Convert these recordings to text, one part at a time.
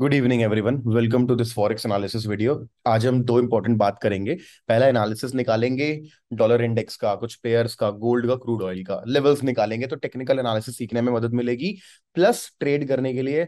good evening everyone welcome to this forex analysis video आज हम दो इंपॉर्टेंट बात करेंगे पहला एनालिसिस निकालेंगे डॉलर इंडेक्स का कुछ पेयर्स का गोल्ड का क्रूड ऑयल का लेवल्स निकालेंगे तो टेक्निकल एनालिसिस सीखने में मदद मिलेगी प्लस ट्रेड करने के लिए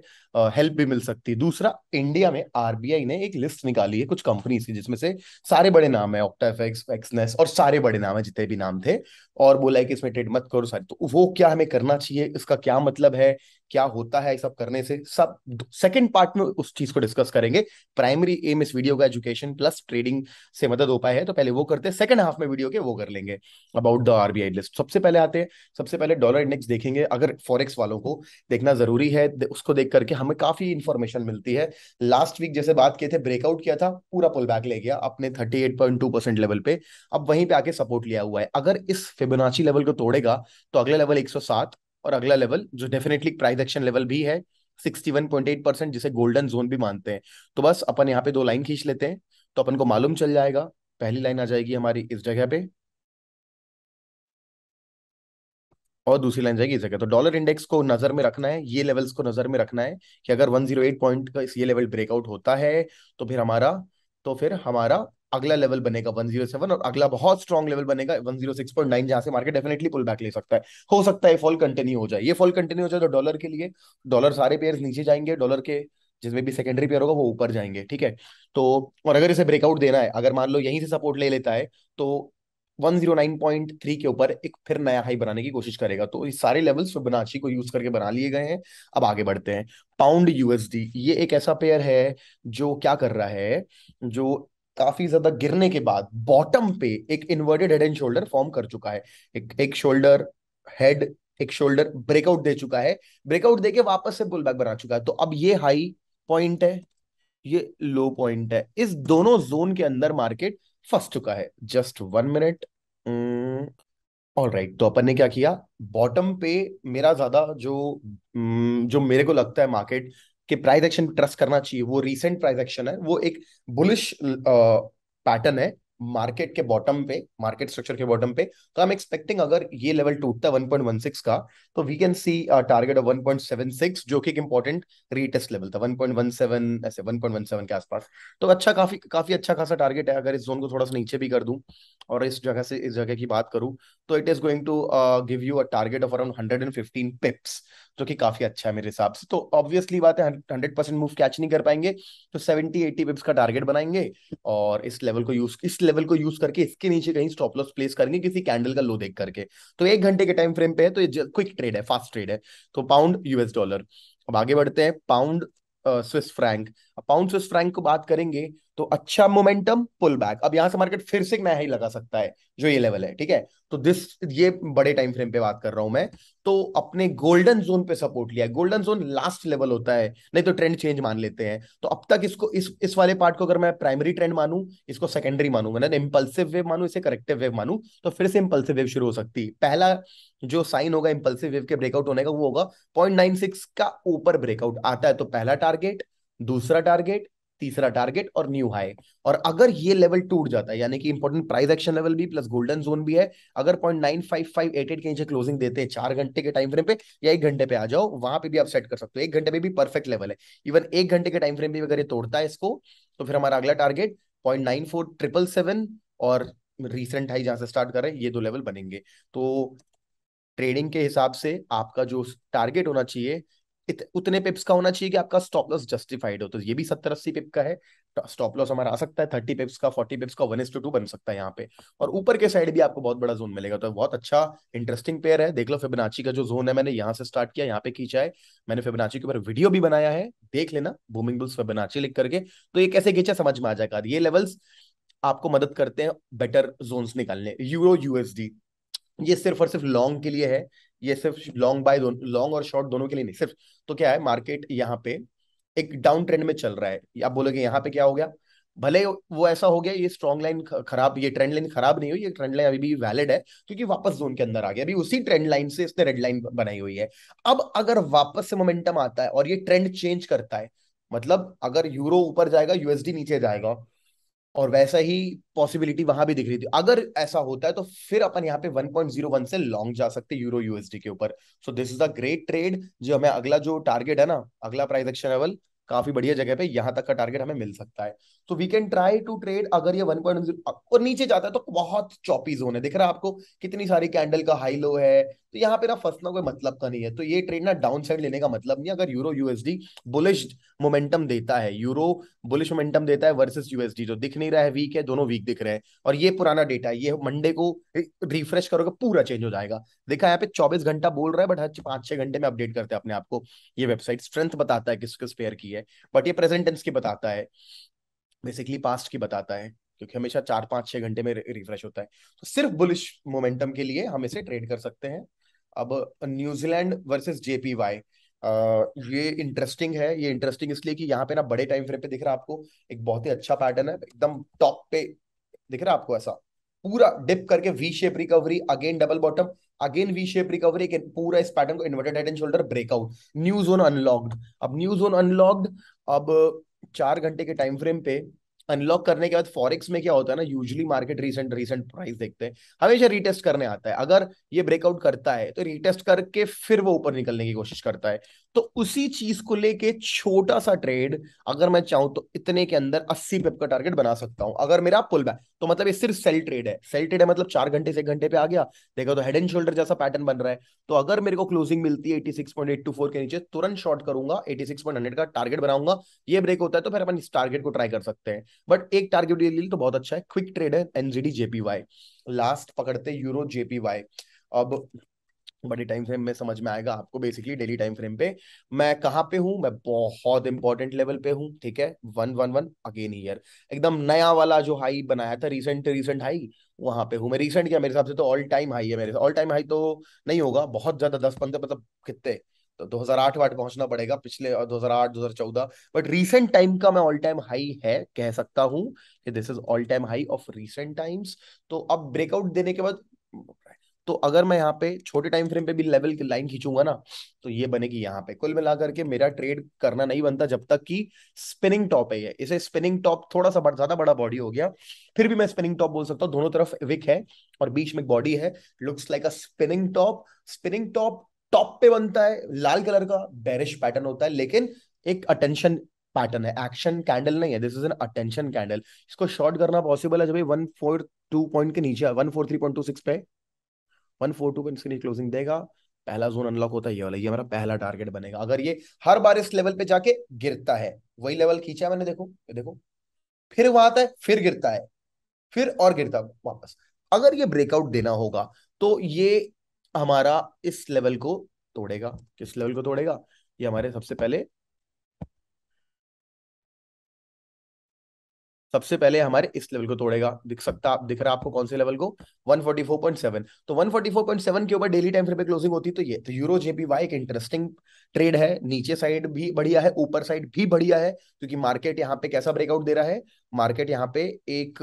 हेल्प भी मिल सकती है दूसरा इंडिया में आरबीआई ने एक लिस्ट निकाली है कुछ कंपनीज की जिसमें से सारे बड़े नाम है ऑक्टाफेक्स एक्सनेस और सारे बड़े नाम है जितने भी नाम थे और बोला है कि इसमें ट्रेड मत करो सारे तो वो क्या हमें करना चाहिए इसका क्या मतलब है क्या होता है सब करने से सब सेकेंड पार्ट में उस चीज को डिस्कस करेंगे प्राइमरी एम इस वीडियो का एजुकेशन प्लस ट्रेडिंग से मदद हो पाए है तो पहले वो करते हैं सेकंड हाफ में वीडियो होकर वो कर लेंगे अबाउट द आरबीआई लिस्ट सबसे पहले आते हैं सबसे पहले डॉलर इंडेक्स देखेंगे अगर फॉरेक्स वालों को देखना जरूरी है उसको देख करके हमें काफी इंफॉर्मेशन मिलती है लास्ट वीक जैसे बात किए थे ब्रेकआउट किया था पूरा पुल बैक ले गया अपने thirty eight point two percent level पे अब वहीं पे आके सपोर्ट लिया हुआ है अगर इस फिबोनाची लेवल को तोड़ेगा तो अगला लेवल एक सौ सात और अगला लेवल जो डेफिनेटली प्राइस एक्शन लेवल भी है 61.8 परसेंट जिसे गोल्डन जोन भी मानते हैं तो बस अपन यहाँ पे दो लाइन खींच लेते हैं तो अपन को मालूम चल जाएगा पहली लाइन आ जाएगी हमारी इस जगह पे और दूसरी लाइन जाएगी इस जगह तो डॉलर इंडेक्स को नजर में रखना है ये लेवल्स को नजर में रखना है कि अगर 108 पॉइंट का ये लेवल ब्रेकआउट होता है तो फिर हमारा तो फिर हमारा अगला लेवल बनेगा 107 और अगला बहुत स्ट्रॉन्ग लेवल बनेगा 106.9 जीरो जहां से मार्केट डेफिनेटली पुल बैक ले सकता है हो सकता है फॉल कंटिन्यू हो जाए ये फॉल कंटिन्यू हो जाए तो डॉलर के लिए डॉलर सारे पेयर नीचे जाएंगे डॉलर के जिसमें भी सेकेंडरी प्लेयर होगा वो ऊपर जाएंगे ठीक है तो और अगर इसे ब्रेकआउट देना है अगर मान लो यहीं से सपोर्ट ले लेता है तो 109.3 के ऊपर एक फिर नया हाई बनाने की कोशिश करेगा तो ये सारे लेवल्स फिबोनाची को यूज करके बना लिए गए हैं अब आगे बढ़ते हैं पाउंड यूएसडी ये एक ऐसा पेयर है जो क्या कर रहा है जो काफी ज्यादा गिरने के बाद बॉटम पे एक inverted head and shoulder form कर चुका है एक एक शोल्डर हेड एक शोल्डर ब्रेकआउट दे चुका है ब्रेकआउट देके वापस से पुल बैक बना चुका है तो अब ये हाई पॉइंट है ये लो पॉइंट है इस दोनों जोन के अंदर मार्केट फंस चुका है just one minute all right तो अपन ने क्या किया बॉटम पे मेरा ज्यादा जो hmm, जो मेरे को लगता है मार्केट कि प्राइस एक्शन ट्रस्ट करना चाहिए वो रीसेंट प्राइस एक्शन है वो एक बुलिश पैटर्न uh, है मार्केट के बॉटम पे मार्केट स्ट्रक्चर के बॉटम पे तो आई एम एक्सपेक्टिंग अगर ये लेवल टूटता है 1.16 का तो we can see target of 1.76 जो कि एक इंपॉर्टेंट रीटेस्ट लेवल था 1.17 ऐसे 1.17 के आसपास तो अच्छा काफी काफी अच्छा खासा टारगेट है अगर इस जोन को थोड़ा सा नीचे भी कर दूं और इस जगह से इस जगह की बात करूं तो it is going to give you a target of around hundred and fifteen pips जो कि काफी अच्छा है मेरे हिसाब से तो ऑब्वियसली बात है हंड्रेड परसेंट मूव कैच नहीं कर पाएंगे तो सेवेंटी एट्टी पिप्स का टारगेट बनाएंगे और इस लेवल को यूज इस लेवल लेवल को यूज करके इसके नीचे कहीं स्टॉप लॉस प्लेस करेंगे किसी कैंडल का लो देख करके तो एक घंटे के टाइम फ्रेम पे है तो ये क्विक ट्रेड है फास्ट ट्रेड है तो पाउंड यूएस डॉलर अब आगे बढ़ते हैं pound Swiss franc pound Swiss franc को बात करेंगे तो अच्छा मोमेंटम पुल बैक अब यहां से मार्केट फिर से नया ही लगा सकता है जो ये लेवल है ठीक है तो दिस ये बड़े टाइम फ्रेम पे बात कर रहा हूं मैं तो अपने गोल्डन जोन पे सपोर्ट लिया गोल्डन जोन लास्ट लेवल होता है नहीं तो ट्रेंड चेंज मान लेते हैं तो अब तक इसको इस इस वाले पार्ट को अगर मैं प्राइमरी ट्रेंड मानू इसको सेकेंडरी मानू मैंने इम्पल्सिव वेव मानू इसे करेक्टिव वेव मानू तो फिर से इम्पल्सिव वेव शुरू हो सकती है पहला जो साइन होगा इम्पल्सिव वेव के ब्रेकआउट होने का वो होगा पॉइंट का ऊपर ब्रेकआउट आता है तो पहला टारगेट दूसरा टारगेट तीसरा टारगेट और न्यू हाई और अगर ये लेवल टूट जाता है यानी कि इंपॉर्टेंट प्राइस एक्शन लेवल भी प्लस गोल्डन जोन भी है अगर point nine five five eight eight के नीचे क्लोजिंग देते हैं चार घंटे के टाइम फ्रेम पे या एक घंटे पे आ जाओ वहां पे भी आप सेट कर सकते हो एक घंटे पे भी परफेक्ट लेवल है इवन एक घंटे के टाइम फ्रेम भी अगर ये तोड़ता है इसको तो फिर हमारा अगला target point nine four triple seven और रिसेंट हाई जहां से स्टार्ट करें ये दो लेवल बनेंगे तो ट्रेडिंग के हिसाब से आपका जो टारगेट होना चाहिए इत, उतने पिप्स का होना चाहिए कि आपका स्टॉप लॉस जस्टिफाइड हो तो ये भी सत्तर अस्सी पिप का है स्टॉप तो लॉस हमारा आ सकता है थर्टी पिप्स का फोर्टी पिप्स का वन एस टू टू बन सकता है यहाँ पे और ऊपर के साइड भी आपको बहुत बड़ा जोन मिलेगा तो बहुत अच्छा इंटरेस्टिंग पेयर है देख लो फिबनाची का जो जोन है मैंने यहाँ से स्टार्ट किया यहाँ पे खींचा है मैंने फिबनाची के ऊपर वीडियो भी बनाया है देख लेना बूमिंग बुल्स फिबनाची लिख करके तो ये कैसे खींचा समझ में आ जाएगा ये लेवल्स आपको मदद करते हैं बेटर जोन निकालने यूरो यूएसडी ये सिर्फ और सिर्फ लॉन्ग के लिए है ये सिर्फ लॉन्ग बाय लॉन्ग और शॉर्ट दोनों के लिए नहीं सिर्फ तो क्या है मार्केट यहाँ पे एक डाउन ट्रेंड में चल रहा है आप बोलोगे यहाँ पे क्या हो गया भले वो ऐसा हो गया ये स्ट्रॉन्ग लाइन खराब ये ट्रेंड लाइन खराब नहीं हुई ये ट्रेंड लाइन अभी भी वैलिड है क्योंकि वापस जोन के अंदर आ गया अभी उसी ट्रेंड लाइन से इसने रेड लाइन बनाई हुई है अब अगर वापस से मोमेंटम आता है और ये ट्रेंड चेंज करता है मतलब अगर यूरो ऊपर जाएगा यूएसडी नीचे जाएगा और वैसा ही पॉसिबिलिटी वहां भी दिख रही थी अगर ऐसा होता है तो फिर अपन यहाँ पे 1.01 से लॉन्ग जा सकते यूरो यूएसडी के ऊपर so this is a great trade जो हमें अगला जो टारगेट है ना अगला प्राइस एक्शन लेवल काफी बढ़िया जगह पे यहाँ तक का टारगेट हमें मिल सकता है तो we can try to trade अगर ये 1.0 और नीचे जाता है तो बहुत चौपी जोन है दिख रहा है आपको कितनी सारी कैंडल का हाई लो है तो यहाँ पे ना फंसना कोई मतलब का नहीं है तो ये ट्रेड ना डाउन साइड लेने का मतलब नहीं अगर यूरो यूएसडी बुलिश मोमेंटम देता है यूरो बुलिश मोमेंटम देता है वर्सेस यूएसडी जो दिख नहीं रहा है वीक है दोनों वीक दिख रहे हैं और ये पुराना डेटा है ये मंडे को रिफ्रेश करोगे पूरा चेंज हो जाएगा देखा यहाँ पे चौबीस घंटा बोल रहा है बट हर हाँ, पांच छह घंटे में अपडेट करते हैं अपने आपको ये वेबसाइट स्ट्रेंथ बताता है किस किस पेयर की है है बट ये प्रेजेंट टेंस की बताता है बेसिकली पास्ट की बताता है क्योंकि हमेशा चार पांच छह घंटे में रिफ्रेश होता है तो सिर्फ बुलिश मोमेंटम के लिए हम इसे ट्रेड कर सकते हैं अब न्यूजीलैंड वर्सेस जेपी वाई ये इंटरेस्टिंग है ये इंटरेस्टिंग इसलिए कि यहाँ पे ना बड़े टाइम फ्रेम पे दिख रहा है आपको एक बहुत ही अच्छा पैटर्न है एकदम टॉप पे दिख रहा है आपको ऐसा पूरा डिप करके V shape recovery again double bottom again V shape recovery पूरा इस पैटर्न को inverted head and shoulder breakout new zone unlocked अब न्यू जोन अनलॉक्ड अब चार घंटे के टाइम फ्रेम पे अनलॉक करने के बाद फॉरेक्स में क्या होता है ना usually market recent recent price देखते हैं हमेशा रीटेस्ट करने आता है अगर ये ब्रेकआउट करता है तो रीटेस्ट करके फिर वो ऊपर निकलने की कोशिश करता है तो उसी चीज को लेके छोटा सा ट्रेड अगर मैं चाहूं तो इतने के अंदर अस्सी पे का टारगेट बना सकता हूं अगर मेरा पुल बैक तो मतलब ये सिर्फ सेल ट्रेड है सेल ट्रेड है मतलब चार घंटे से एक घंटे पे आ गया देखो तो हेड एंड शोल्डर जैसा पैटर्न बन रहा है तो अगर मेरे को क्लोजिंग मिलती है six point eight two four के नीचे तुरंत शॉर्ट करूंगा एटी सिक्स पॉइंट हंड्रेड का टारगेट बनाऊंगा ये ब्रेक होता है तो फिर अपन इस टारगेट को ट्राई कर सकते हैं बट एक टारगेट ये तो बहुत अच्छा है क्विक ट्रेड है एनजीडी जेपीवाई लास्ट पकड़ते यूरो जेपीवाई अब बड़ी टाइम फ्रेम में समझ में आएगा आपको बेसिकली डेली टाइम फ्रेम पे मैं कहाँ पे हूँ मैं बहुत इंपॉर्टेंट लेवल पे हूँ ठीक है one one one again year एकदम नया वाला जो हाई बनाया था रिसेंट रिसेंट हाई वहां पे हूँ मैं रिसेंट क्या मेरे हिसाब से तो ऑल टाइम हाई है मेरे ऑल टाइम हाई तो नहीं होगा बहुत ज्यादा दस पंद्रह मतलब कितने तो 2008 वाट पहुंचना पड़ेगा पिछले 2008 2014 बट रीसेंट टाइम का मैं ऑल टाइम हाई है कह सकता हूं कि this is all time high of recent times तो अब ब्रेकआउट देने के बाद तो अगर मैं यहाँ पे छोटे टाइम फ्रेम पे भी लेवल की लाइन खींचूंगा ना तो ये बनेगी यहाँ पे कुल मिलाकर के मेरा ट्रेड करना नहीं बनता जब तक कि स्पिनिंग टॉप है ये इसे स्पिनिंग टॉप थोड़ा सा ज्यादा बड़ा बॉडी हो गया फिर भी मैं स्पिनिंग टॉप बोल सकता हूँ दोनों तरफ विक है और बीच में बॉडी है looks like a spinning top spinning top top पे बनता है लाल कलर का बैरिश पैटर्न होता है लेकिन एक अटेंशन पैटर्न है एक्शन कैंडल नहीं है this is an attention candle इसको शॉर्ट करना पॉसिबल है जब वन फोर टू पॉइंट के नीचे one four three point two six पे वन पे इसके क्लोजिंग देगा पहला जोन अनलॉक होता है ये वाला ये हमारा पहला टारगेट बनेगा अगर ये हर बार इस लेवल पे जाके गिरता है वही लेवल खींचा मैंने देखो ये देखो फिर वहां आता है फिर गिरता है फिर और गिरता वापस अगर ये ब्रेकआउट देना होगा तो ये हमारा इस लेवल को तोड़ेगा किस लेवल को तोड़ेगा ये हमारे सबसे पहले सबसे पहले हमारे इस लेवल को तोड़ेगा दिख सकता दिख रहा आपको कौन से लेवल को 144.7 तो 144.7 के ऊपर डेली टाइम फ्रेम पे क्लोजिंग होती तो ये तो यूरो जेपीवाई एक इंटरेस्टिंग ट्रेड है नीचे साइड भी बढ़िया है ऊपर साइड भी बढ़िया है क्योंकि मार्केट यहाँ पे कैसा ब्रेकआउट दे रहा है मार्केट यहाँ पे एक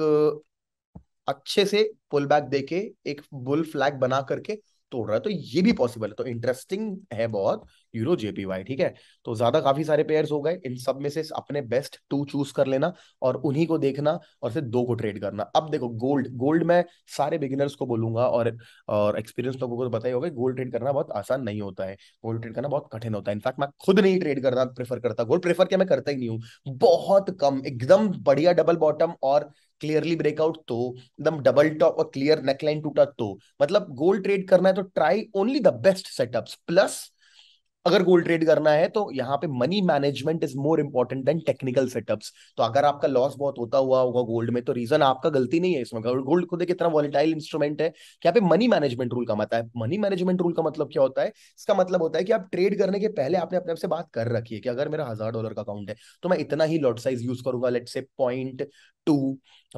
अच्छे से पुल बैक देके एक बुल फ्लैग बना करके तोड़ रहा है तो ये भी पॉसिबल है तो इंटरेस्टिंग है बहुत यूरो जेपीवाई ठीक है तो ज्यादा काफी सारे पेयर्स हो गए इन सब में से अपने बेस्ट टू चूज कर लेना और उन्हीं को देखना और फिर दो को ट्रेड करना अब देखो गोल्ड गोल्ड में सारे बिगिनर्स को बोलूंगा और और एक्सपीरियंस लोगों को तो पता ही होगा गोल्ड ट्रेड करना बहुत आसान नहीं होता है गोल्ड ट्रेड करना बहुत कठिन होता है इनफैक्ट मैं खुद नहीं ट्रेड करना प्रेफर करता गोल्ड प्रेफर क्या मैं करता ही नहीं हूँ बहुत कम एकदम बढ़िया डबल बॉटम और क्लियरली ब्रेकआउट तो एकदम डबल टॉप और क्लियर नेकलाइन टूटा तो मतलब गोल्ड ट्रेड करना है तो try only the best setups plus अगर गोल्ड ट्रेड करना है तो यहाँ पे money management is more important than technical setups तो अगर आपका लॉस बहुत होता हुआ होगा गोल्ड में तो रीजन आपका गलती नहीं है इसमें गोल्ड को देखिए इतना वॉलिटाइल इंस्ट्रूमेंट है कि यहाँ पे मनी मैनेजमेंट रूल का कमाता है मनी मैनेजमेंट रूल का मतलब क्या होता है इसका मतलब होता है कि आप ट्रेड करने के पहले आपने अपने आपसे बात कर रखी है कि अगर मेरा हजार डॉलर का अकाउंट है तो मैं इतना ही लॉट साइज यूज करूंगा let's say point two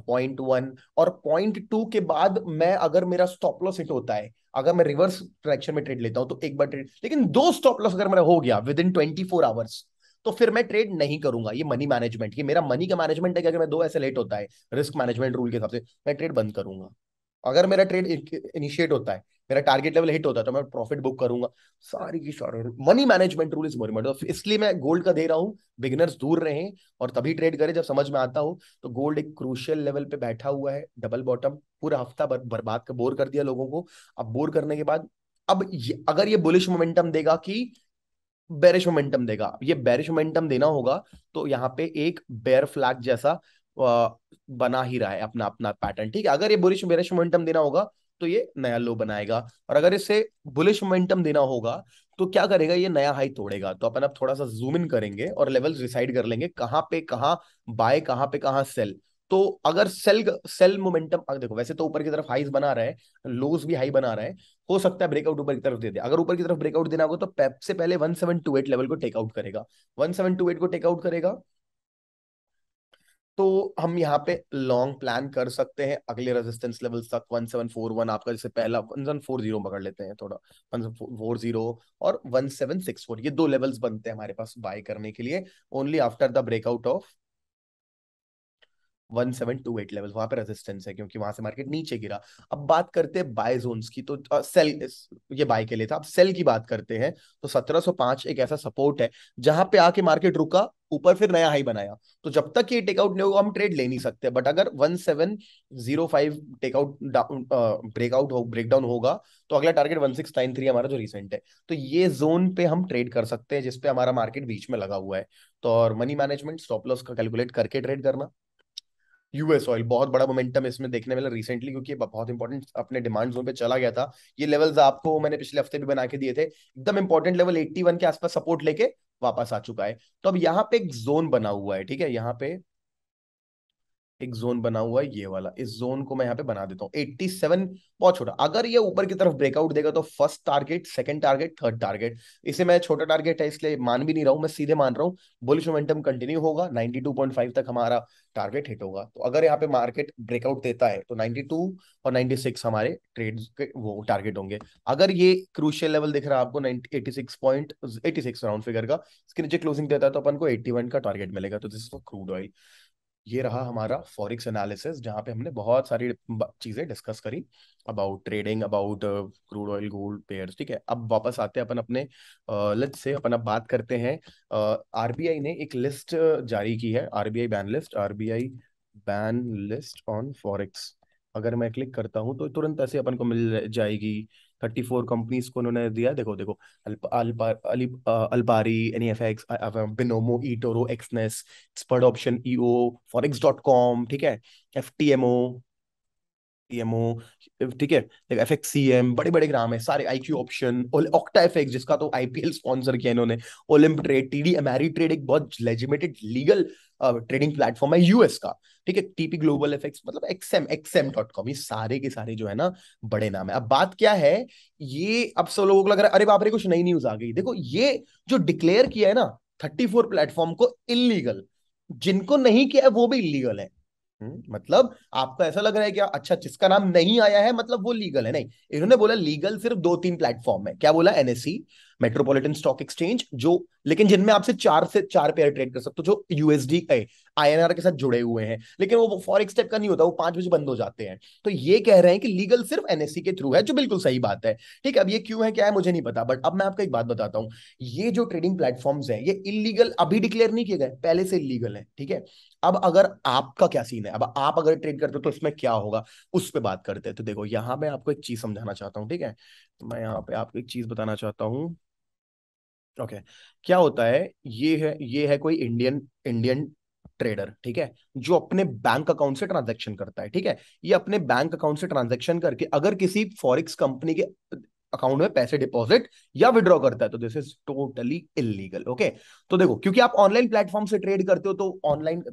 point one और पॉइंट टू के बाद मैं अगर मेरा स्टॉप लॉस हिट होता है अगर मैं रिवर्स ट्रैक्शन में ट्रेड लेता हूं तो एक बार ट्रेड लेकिन दो स्टॉप लॉस अगर मेरा हो गया within twenty four hours तो फिर मैं ट्रेड नहीं करूंगा ये मनी मैनेजमेंट ये मेरा मनी का मैनेजमेंट है कि अगर मैं दो ऐसे लेट होता है रिस्क मैनेजमेंट रूल के हिसाब से मैं ट्रेड बंद करूंगा अगर मेरा ट्रेड इनिशिएट होता है मेरा टारगेट लेवल हिट होता है तो मैं प्रॉफिट बुक करूंगा सारी की सारी money management rule is more important इसलिए मैं गोल्ड का दे रहा हूँ बिगिनर्स दूर रहे और तभी ट्रेड करें जब समझ में आता हो तो गोल्ड एक क्रूशियल लेवल पे बैठा हुआ है डबल बॉटम पूरा हफ्ता बर्बाद कर बोर कर दिया लोगों को अब बोर करने के बाद अब ये, अगर ये बुलिश मोमेंटम देगा कि बैरिश मोमेंटम देगा ये बैरिश मोमेंटम देना होगा तो यहाँ पे एक बेयर फ्लैग जैसा बना ही रहा है अपना अपना पैटर्न ठीक है अगर ये बुलिश बेरिश मोमेंटम देना होगा तो ये नया लो बनाएगा और अगर इसे बुलिश मोमेंटम देना होगा तो क्या करेगा ये नया हाई तोड़ेगा तो अपन अब थोड़ा सा जूम इन करेंगे और लेवल्स डिसाइड कर लेंगे कहां पे कहां बाय कहां पे कहां सेल तो अगर सेल सेल मोमेंटम देखो वैसे तो ऊपर की तरफ हाईज बना रहा है लोज भी हाई बना रहा है हो सकता है ब्रेकआउट ऊपर की तरफ दे दे अगर ऊपर की तरफ ब्रेकआउट देना होगा तो पैप से पहले 1728 लेवल को टेकआउट करेगा 1728 को टेकआउट करेगा तो हम यहाँ पे लॉन्ग प्लान कर सकते हैं अगले रेजिस्टेंस लेवल्स तक 1741 आपका जैसे पहला 1740 पकड़ लेते हैं थोड़ा 1740 और 1764 ये दो लेवल्स बनते हैं हमारे पास बाय करने के लिए only after the breakout of 1728 level वहां पे रेजिस्टेंस है क्योंकि वहां से मार्केट नीचे गिरा अब बात करते हैं बाय जोन्स की तो सेल ये बाय के लिए था अब सेल की बात करते हैं तो 1705 एक ऐसा सपोर्ट है जहां पे आके मार्केट रुका ऊपर फिर नया हाई बनाया तो जब तक ये टेकआउट नहीं होगा हम ट्रेड ले नहीं सकते बट अगर 1705 टेकआउट ब्रेकआउट हो ब्रेकडाउन होगा तो अगला टारगेट 1693 हमारा जो रिसेंट है तो ये जोन पे हम ट्रेड कर सकते हैं जिसपे हमारा मार्केट बीच में लगा हुआ है तो और मनी मैनेजमेंट स्टॉप लॉस का कैलकुलेट करके ट्रेड करना यूएस ऑयल बहुत बड़ा मोमेंटम इसमें देखने मिला रिसेंटली क्योंकि बहुत इंपॉर्टेंट अपने डिमांड जोन पे चला गया था ये लेवल्स आपको मैंने पिछले हफ्ते भी बना के दिए थे एकदम इंपॉर्टेंट लेवल 81 के आसपास सपोर्ट लेके वापस आ चुका है तो अब यहाँ पे एक जोन बना हुआ है ठीक है यहाँ पे एक जोन बना हुआ है ये वाला इस जोन को मैं यहाँ पे बना देता हूँ 87 बहुत छोटा अगर ये ऊपर की तरफ ब्रेकआउट देगा तो first target second target third target इसे मैं छोटा टारगेट है इसलिए मान भी नहीं रहा हूं मैं सीधे मान रहा हूँ बुलिश मोमेंटम कंटिन्यू होगा 92.5 तक हमारा टारगेट हिट होगा तो अगर यहाँ पे मार्केट ब्रेकआउट देता है तो नाइनटी और नाइनटी हमारे ट्रेड के वो टारगेट होंगे अगर ये क्रूशियल लेवल दिख रहा है आपको एटी सिक्स राउंड फिगर का इसके नीचे क्लोजिंग देता है तो अपन को एट्टी का टारगेट मिलेगा तो this is for crude oil ये रहा हमारा फॉरिक्स एनालिसिस जहाँ पे हमने बहुत सारी चीज़ें डिस्कस करी about trading about crude oil gold pair ठीक है अब वापस आते हैं अपन अपने लिस्ट से अपन अब बात करते हैं आरबीआई ने एक लिस्ट जारी की है RBI ban list RBI ban list on forex अगर मैं क्लिक करता हूँ तो तुरंत ऐसे अपन को मिल जाएगी थर्टी फोर कंपनीज को उन्होंने दिया देखो देखो Alpari N F X Binomo eToro Exness expert option E O four dot com ठीक है F T M O M O ठीक है एफ एक्स सी एम बड़े बड़े ग्राम है सारे I Q option Octa F X जिसका तो आईपीएल स्पॉन्सर किया इन्होंने Olymp trade T D Ameritrade एक बहुत लेजिमेटेड लीगल ट्रेडिंग प्लेटफॉर्म है यूएस का ठीक है टीपी ग्लोबल एफ एक्स मतलब एक्सएम एक्सएम डॉट कॉम ये सारे के सारे जो है ना बड़े नाम है अब बात क्या है ये अब सब लोगों को लग रहा है अरे बाप रे कुछ नई न्यूज आ गई देखो ये जो डिक्लेयर किया है ना थर्टी फोर प्लेटफॉर्म को इलीगल जिनको नहीं किया है वो भी इलीगल है हम्म, मतलब आपको ऐसा लग रहा है कि अच्छा जिसका नाम नहीं आया है मतलब वो लीगल है नहीं इन्होंने बोला लीगल सिर्फ दो तीन प्लेटफॉर्म है क्या बोला एनएससी मेट्रोपॉलिटन स्टॉक एक्सचेंज जो लेकिन जिनमें आपसे चार से चार पेयर ट्रेड कर सकते हो जो यूएसडी आई आईएनआर के साथ जुड़े हुए हैं लेकिन वो फॉरेक्स टाइप का नहीं होता वो पांच बजे बंद हो जाते हैं तो ये कह रहे हैं कि लीगल सिर्फ एनएससी e के थ्रू है जो बिल्कुल सही बात है ठीक है अब ये क्यों है क्या है मुझे नहीं पता बट अब मैं आपको एक बात बताता हूँ ये जो ट्रेडिंग प्लेटफॉर्म है ये इलीगल अभी डिक्लेयर नहीं किए गए पहले से इलीगल है ठीक है अब अगर आपका क्या सीन है अब आप अगर ट्रेड करते हो तो इसमें क्या होगा उस पर बात करते हैं तो देखो यहाँ मैं आपको एक चीज समझाना चाहता हूँ ठीक है तो मैं यहाँ पे आपको एक चीज बताना चाहता हूँ ओके क्या होता है ये है ये है कोई इंडियन इंडियन ट्रेडर ठीक है जो अपने बैंक अकाउंट से ट्रांजैक्शन करता है ठीक है ये अपने बैंक अकाउंट से ट्रांजैक्शन करके अगर किसी फॉरेक्स कंपनी के अकाउंट में पैसे डिपॉजिट या विड्रॉ करता है तो this is totally illegal okay तो देखो क्योंकि आप ऑनलाइन प्लेटफॉर्म से ट्रेड करते हो तो ऑनलाइन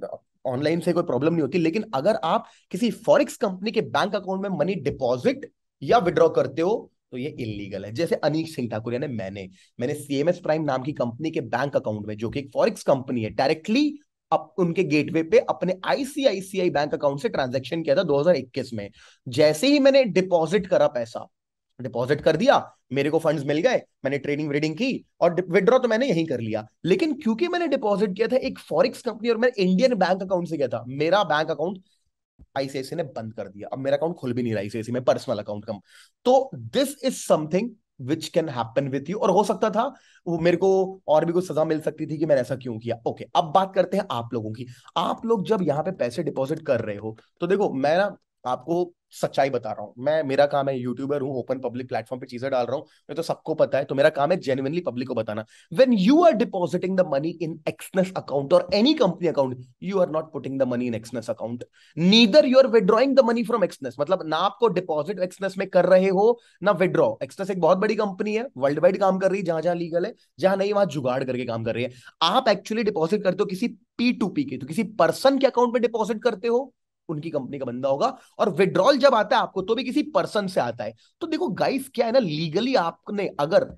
ऑनलाइन से कोई प्रॉब्लम नहीं होती लेकिन अगर आप किसी फॉरिक्स कंपनी के बैंक अकाउंट में मनी डिपॉजिट या विड्रॉ करते हो तो ये इलीगल है जैसे अनिश सिंह ठाकुर यानी मैंने मैंने सीएमएस प्राइम नाम की कंपनी के बैंक अकाउंट में जो कि एक फॉरेक्स कंपनी है डायरेक्टली अब उनके गेटवे पे अपने आईसीआईसीआई बैंक अकाउंट से ट्रांजैक्शन किया था 2021 में जैसे ही मैंने डिपॉजिट करा पैसा डिपॉजिट कर दिया मेरे को फंड्स मिल गए मैंने ट्रेडिंग व्रेडिंग की और विड्रॉ तो मैंने यही कर लिया लेकिन क्योंकि मैंने डिपॉजिट किया था एक फॉरेक्स कंपनी और मैं इंडियन बैंक अकाउंट से किया था मेरा बैंक अकाउंट आईसीआईसी ने बंद कर दिया अब मेरा अकाउंट खुल भी नहीं रहा आईसीआईसी में पर्सनल अकाउंट कम तो this is something which can happen with you और हो सकता था वो मेरे को और भी कुछ सजा मिल सकती थी कि मैंने ऐसा क्यों किया ओके okay, अब बात करते हैं आप लोगों की आप लोग जब यहाँ पे पैसे डिपॉजिट कर रहे हो तो देखो मैं ना आपको सच्चाई बता रहा हूँ मैं मेरा काम है यूट्यूबर हूँ ओपन पब्लिक प्लेटफॉर्म पे चीजें डाल रहा हूँ मैं तो सबको पता है तो मेरा काम है जेनुअनली पब्लिक को बताना when you are depositing the money in Exness account और any company account you are not putting the money in Exness account neither you are withdrawing the money from Exness मतलब ना आपको deposit Exness में कर रहे हो ना withdraw Exness एक बहुत बड़ी कंपनी है वर्ल्ड वाइड काम कर रही है जहां जहां लीगल है जहां नहीं वहां जुगाड़ करके काम कर रही है आप एक्चुअली डिपॉजिट करते हो किसी पी टू पी के तो किसी पर्सन के अकाउंट में डिपॉजिट करते हो उनकी कंपनी का बंदा होगा और विड्रॉल जब आता है आपको तो भी किसी पर्सन से आता है तो देखो गाइस क्या है ना लीगली आपने अगर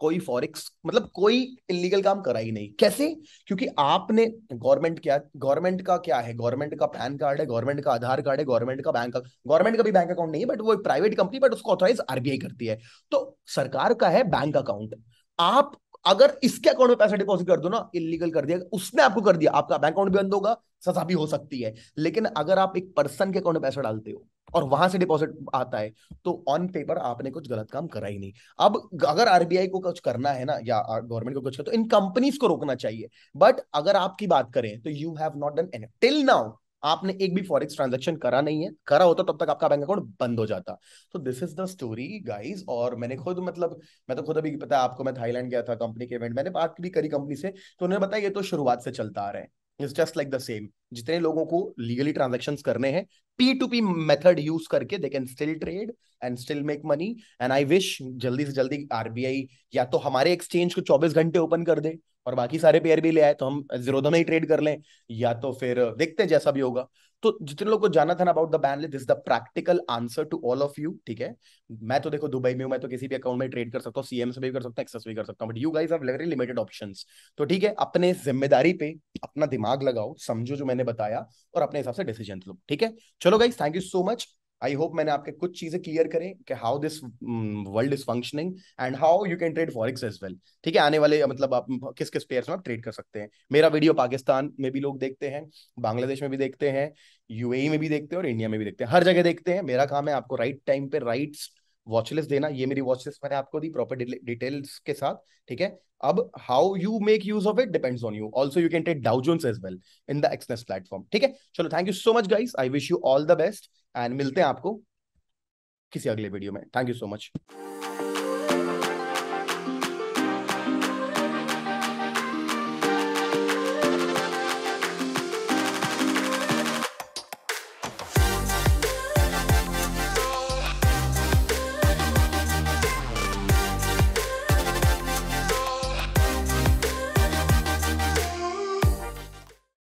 कोई फॉरेक्स मतलब कोई इलीगल काम करा ही नहीं कैसे क्योंकि आपने गवर्नमेंट क्या गवर्नमेंट का क्या है गवर्नमेंट का पैन कार्ड है गवर्नमेंट का आधार कार्ड है गवर्नमेंट का बैंक गवर्नमेंट का भी बैंक अकाउंट नहीं है बट वो प्राइवेट कंपनी बट उसको ऑथोराइज आरबीआई करती है तो सरकार का है बैंक अकाउंट आप अगर इसके अकाउंट में पैसा डिपॉजिट कर दो ना इलीगल कर दिया उसने आपको कर दिया आपका बैंक अकाउंट भी बंद होगा सजा भी हो सकती है लेकिन अगर आप एक पर्सन के अकाउंट में पैसा डालते हो और वहां से डिपॉजिट आता है तो ऑन पेपर आपने कुछ गलत काम करा ही नहीं अब अगर आरबीआई को कुछ करना है ना या गवर्नमेंट को कुछ कर तो इन कंपनीज को रोकना चाहिए बट अगर आपकी बात करें तो you have not done an till now आपने एक भी फॉरेक्स ट्रांजेक्शन करा नहीं है करा होता तब तक आपका बैंक अकाउंट बंद हो जाता तो this is the story guys और मैंने खुद मतलब मैं तो खुद अभी पता है आपको मैं थाईलैंड गया था कंपनी के इवेंट मैंने बात भी करी कंपनी से तो उन्होंने बताया ये तो शुरुआत से चलता आ रहा है it's just like the same जितने लोगों को लीगली ट्रांजेक्शन करने हैं P to P method use करके they can still trade and still make money and I wish जल्दी से जल्दी आरबीआई या तो हमारे एक्सचेंज को 24 घंटे ओपन कर दे और बाकी सारे पेयर भी ले आए तो हम जीरो में ही ट्रेड कर लें या तो फिर देखते हैं जैसा भी होगा तो जितने लोग को जाना था ना about the ban this the practical answer to all of you ठीक है मैं तो देखो दुबई में हूं मैं तो किसी भी अकाउंट में ट्रेड कर सकता हूँ सीएम से भी कर सकता हूँ एक्सेस भी कर सकता हूँ but you guys have very limited option तो ठीक है अपने जिम्मेदारी पे अपना दिमाग लगाओ समझो जो मैंने बताया और अपने हिसाब से डिसीजन लो ठीक है चलो guys thank you so much I hope मैंने आपके कुछ चीजें क्लियर करें कि how this world is functioning and how you can trade forex as well ठीक है आने वाले मतलब आप किस किस पेयर में आप ट्रेड कर सकते हैं मेरा वीडियो पाकिस्तान में भी लोग देखते हैं बांग्लादेश में भी देखते हैं यूएई e में भी देखते हैं और इंडिया में भी देखते हैं हर जगह देखते हैं मेरा काम है आपको राइट टाइम पे राइट वॉच देना ये मेरी वॉचलेस मैंने आपको दी प्रॉपर डिटेल्स के साथ ठीक है अब how you make use of it depends on you also you can take Dow Jones as well in the Exness platform ठीक है चलो thank you so much guys I wish you all the best and मिलते हैं आपको किसी अगले video में thank you so much